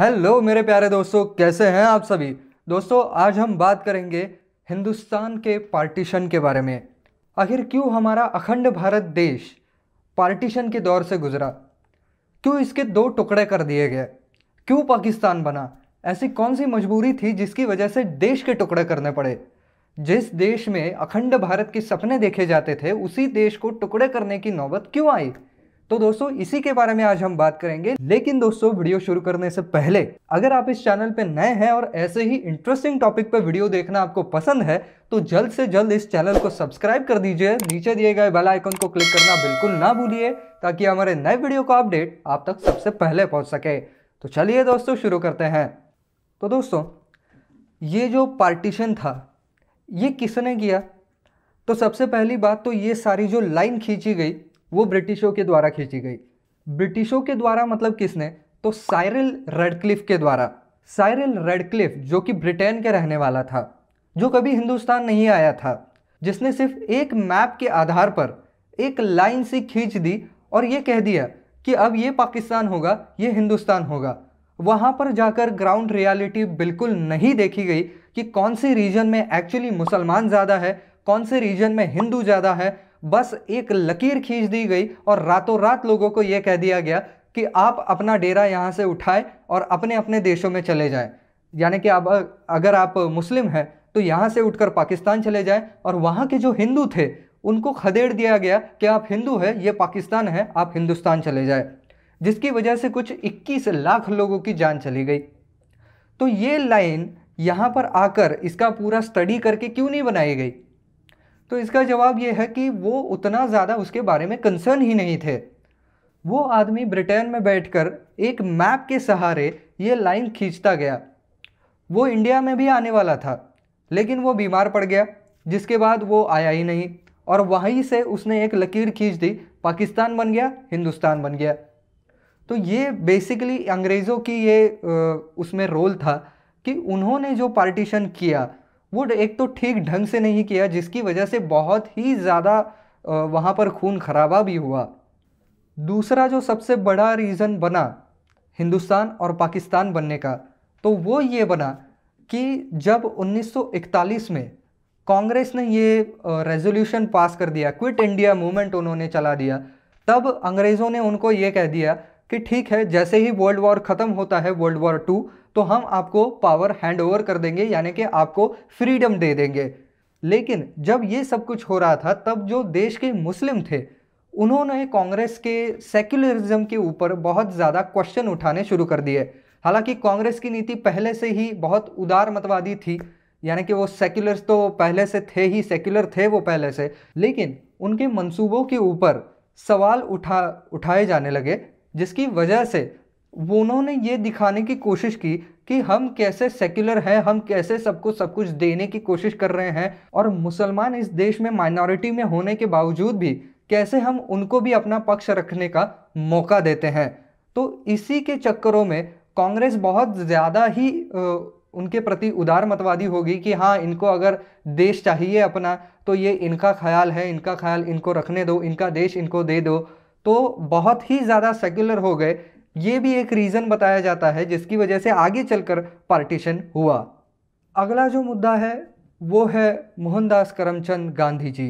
hello मेरे प्यारे दोस्तों कैसे हैं आप सभी दोस्तों आज हम बात करेंगे हिंदुस्तान के पार्टीशन के बारे में आखिर क्यों हमारा अखंड भारत देश पार्टीशन के दौर से गुजरा क्यों इसके दो टुकड़े कर दिए गए क्यों पाकिस्तान बना ऐसी कौन सी मजबूरी थी जिसकी वजह से देश के टुकड़े करने पड़े जिस देश में अखंड भारत के सपने देखे जाते थे उसी देश को टुकड़े करने की नौबत क्यों आई तो दोस्तों इसी के बारे में आज हम बात करेंगे लेकिन दोस्तों वीडियो शुरू करने से पहले अगर आप इस चैनल पर नए हैं और ऐसे ही इंटरेस्टिंग टॉपिक पर वीडियो देखना आपको पसंद है तो जल्द से जल्द इस चैनल को सब्सक्राइब कर दीजिए नीचे दिए गए बेल आइकन को क्लिक करना बिल्कुल ना भूलिए ताकि हमारे नए वीडियो का अपडेट आप तक सबसे पहले पहुँच सके तो चलिए दोस्तों शुरू करते हैं तो दोस्तों ये जो पार्टीशन था ये किसने किया तो सबसे पहली बात तो ये सारी जो लाइन खींची गई वो ब्रिटिशों के द्वारा खींची गई ब्रिटिशों के द्वारा मतलब किसने तो साइरल रेडक्लिफ के द्वारा साइरल रेडक्लिफ जो कि ब्रिटेन के रहने वाला था जो कभी हिंदुस्तान नहीं आया था जिसने सिर्फ एक मैप के आधार पर एक लाइन सी खींच दी और ये कह दिया कि अब ये पाकिस्तान होगा ये हिंदुस्तान होगा वहाँ पर जाकर ग्राउंड रियलिटी बिल्कुल नहीं देखी गई कि कौन से रीजन में एक्चुअली मुसलमान ज़्यादा है कौन से रीजन में हिंदू ज़्यादा है बस एक लकीर खींच दी गई और रातों रात लोगों को ये कह दिया गया कि आप अपना डेरा यहाँ से उठाएं और अपने अपने देशों में चले जाएं यानी कि अब अगर आप मुस्लिम हैं तो यहाँ से उठकर पाकिस्तान चले जाएं और वहाँ के जो हिंदू थे उनको खदेड़ दिया गया कि आप हिंदू हैं ये पाकिस्तान है आप हिंदुस्तान चले जाएं जिसकी वजह से कुछ 21 लाख लोगों की जान चली गई तो ये लाइन यहाँ पर आकर इसका पूरा स्टडी करके क्यों नहीं बनाई गई तो इसका जवाब यह है कि वो उतना ज़्यादा उसके बारे में कंसर्न ही नहीं थे वो आदमी ब्रिटेन में बैठकर एक मैप के सहारे ये लाइन खींचता गया वो इंडिया में भी आने वाला था लेकिन वो बीमार पड़ गया जिसके बाद वो आया ही नहीं और वहीं से उसने एक लकीर खींच दी पाकिस्तान बन गया हिंदुस्तान बन गया तो ये बेसिकली अंग्रेज़ों की ये उसमें रोल था कि उन्होंने जो पार्टीशन किया वो एक तो ठीक ढंग से नहीं किया जिसकी वजह से बहुत ही ज़्यादा वहाँ पर खून खराबा भी हुआ दूसरा जो सबसे बड़ा रीज़न बना हिंदुस्तान और पाकिस्तान बनने का तो वो ये बना कि जब 1941 में कांग्रेस ने ये रेजोल्यूशन पास कर दिया क्विट इंडिया मूवमेंट उन्होंने चला दिया तब अंग्रेज़ों ने उनको ये कह दिया कि ठीक है जैसे ही वर्ल्ड वॉर ख़त्म होता है वर्ल्ड वॉर टू तो हम आपको पावर हैंड ओवर कर देंगे यानी कि आपको फ्रीडम दे देंगे लेकिन जब ये सब कुछ हो रहा था तब जो देश के मुस्लिम थे उन्होंने कांग्रेस के सेक्युलरिज्म के ऊपर बहुत ज़्यादा क्वेश्चन उठाने शुरू कर दिए हालांकि कांग्रेस की नीति पहले से ही बहुत उदार मतवादी थी यानी कि वो सेक्युलर तो पहले से थे ही सेक्युलर थे वो पहले से लेकिन उनके मंसूबों के ऊपर सवाल उठा उठाए जाने लगे जिसकी वजह से वो उन्होंने ये दिखाने की कोशिश की कि हम कैसे सेक्युलर हैं हम कैसे सबको सब कुछ देने की कोशिश कर रहे हैं और मुसलमान इस देश में माइनॉरिटी में होने के बावजूद भी कैसे हम उनको भी अपना पक्ष रखने का मौका देते हैं तो इसी के चक्करों में कांग्रेस बहुत ज़्यादा ही उनके प्रति उदार मतवादी होगी कि हाँ इनको अगर देश चाहिए अपना तो ये इनका ख्याल है इनका ख्याल इनको रखने दो इनका देश इनको दे दो तो बहुत ही ज़्यादा सेक्युलर हो गए ये भी एक रीज़न बताया जाता है जिसकी वजह से आगे चलकर पार्टीशन हुआ अगला जो मुद्दा है वो है मोहनदास करमचंद गांधी जी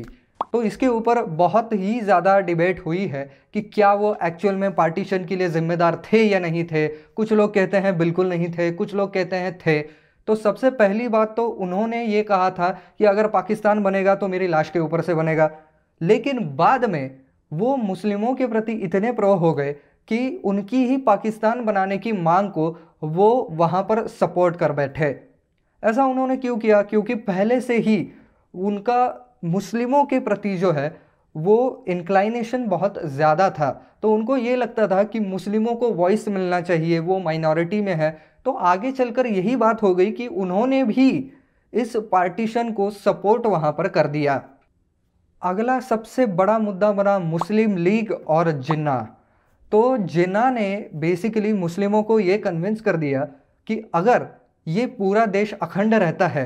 तो इसके ऊपर बहुत ही ज़्यादा डिबेट हुई है कि क्या वो एक्चुअल में पार्टीशन के लिए ज़िम्मेदार थे या नहीं थे कुछ लोग कहते हैं बिल्कुल नहीं थे कुछ लोग कहते हैं थे तो सबसे पहली बात तो उन्होंने ये कहा था कि अगर पाकिस्तान बनेगा तो मेरी लाश के ऊपर से बनेगा लेकिन बाद में वो मुस्लिमों के प्रति इतने प्रो हो गए कि उनकी ही पाकिस्तान बनाने की मांग को वो वहाँ पर सपोर्ट कर बैठे ऐसा उन्होंने क्यों किया क्योंकि पहले से ही उनका मुस्लिमों के प्रति जो है वो इंक्लाइनेशन बहुत ज़्यादा था तो उनको ये लगता था कि मुस्लिमों को वॉइस मिलना चाहिए वो माइनॉरिटी में है तो आगे चलकर यही बात हो गई कि उन्होंने भी इस पार्टीशन को सपोर्ट वहाँ पर कर दिया अगला सबसे बड़ा मुद्दा बना मुस्लिम लीग और जिन्ना तो जिन्ना ने बेसिकली मुस्लिमों को ये कन्विंस कर दिया कि अगर ये पूरा देश अखंड रहता है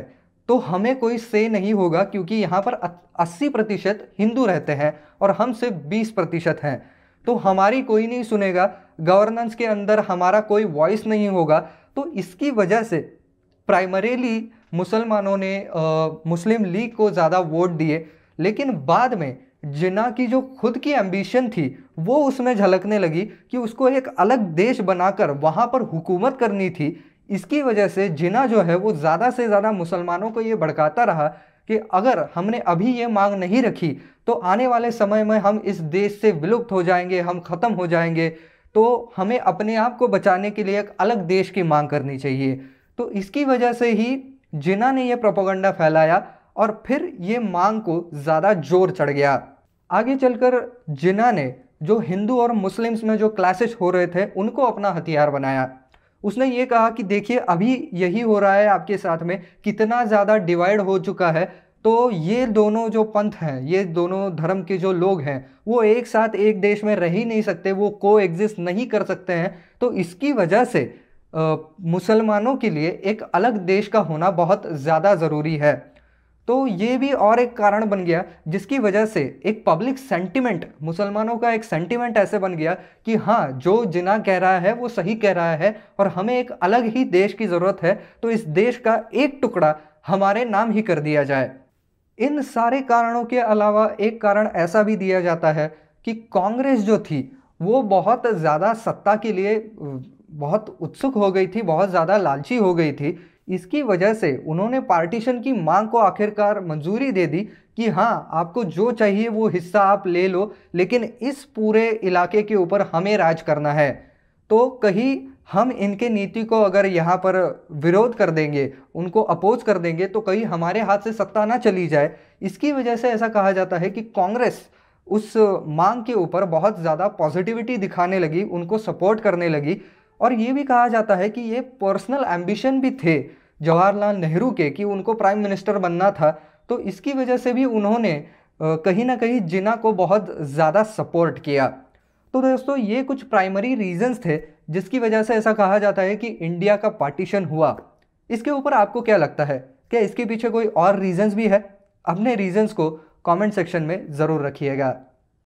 तो हमें कोई से नहीं होगा क्योंकि यहाँ पर 80 प्रतिशत हिंदू रहते हैं और हम सिर्फ 20 प्रतिशत हैं तो हमारी कोई नहीं सुनेगा गवर्नेंस के अंदर हमारा कोई वॉइस नहीं होगा तो इसकी वजह से प्राइमरीली मुसलमानों ने आ, मुस्लिम लीग को ज़्यादा वोट दिए लेकिन बाद में जिना की जो खुद की एम्बिशन थी वो उसमें झलकने लगी कि उसको एक अलग देश बनाकर वहाँ पर हुकूमत करनी थी इसकी वजह से जिना जो है वो ज़्यादा से ज़्यादा मुसलमानों को ये भड़काता रहा कि अगर हमने अभी ये मांग नहीं रखी तो आने वाले समय में हम इस देश से विलुप्त हो जाएंगे हम ख़त्म हो जाएंगे तो हमें अपने आप को बचाने के लिए एक अलग देश की मांग करनी चाहिए तो इसकी वजह से ही जिना ने यह प्रोपोगंडा फैलाया और फिर ये मांग को ज़्यादा जोर चढ़ गया आगे चलकर जिना ने जो हिंदू और मुस्लिम्स में जो क्लासेस हो रहे थे उनको अपना हथियार बनाया उसने ये कहा कि देखिए अभी यही हो रहा है आपके साथ में कितना ज़्यादा डिवाइड हो चुका है तो ये दोनों जो पंथ हैं ये दोनों धर्म के जो लोग हैं वो एक साथ एक देश में रह ही नहीं सकते वो को एग्जिस्ट नहीं कर सकते हैं तो इसकी वजह से मुसलमानों के लिए एक अलग देश का होना बहुत ज़्यादा ज़रूरी है तो ये भी और एक कारण बन गया जिसकी वजह से एक पब्लिक सेंटिमेंट मुसलमानों का एक सेंटिमेंट ऐसे बन गया कि हाँ जो जिना कह रहा है वो सही कह रहा है और हमें एक अलग ही देश की ज़रूरत है तो इस देश का एक टुकड़ा हमारे नाम ही कर दिया जाए इन सारे कारणों के अलावा एक कारण ऐसा भी दिया जाता है कि कांग्रेस जो थी वो बहुत ज़्यादा सत्ता के लिए बहुत उत्सुक हो गई थी बहुत ज़्यादा लालची हो गई थी इसकी वजह से उन्होंने पार्टीशन की मांग को आखिरकार मंजूरी दे दी कि हाँ आपको जो चाहिए वो हिस्सा आप ले लो लेकिन इस पूरे इलाके के ऊपर हमें राज करना है तो कहीं हम इनके नीति को अगर यहाँ पर विरोध कर देंगे उनको अपोज कर देंगे तो कहीं हमारे हाथ से सत्ता ना चली जाए इसकी वजह से ऐसा कहा जाता है कि कांग्रेस उस मांग के ऊपर बहुत ज़्यादा पॉजिटिविटी दिखाने लगी उनको सपोर्ट करने लगी और ये भी कहा जाता है कि ये पर्सनल एम्बिशन भी थे जवाहरलाल नेहरू के कि उनको प्राइम मिनिस्टर बनना था तो इसकी वजह से भी उन्होंने कहीं ना कहीं जिना को बहुत ज़्यादा सपोर्ट किया तो दोस्तों ये कुछ प्राइमरी रीजंस थे जिसकी वजह से ऐसा कहा जाता है कि इंडिया का पार्टीशन हुआ इसके ऊपर आपको क्या लगता है क्या इसके पीछे कोई और रीजंस भी है अपने रीजंस को कमेंट सेक्शन में ज़रूर रखिएगा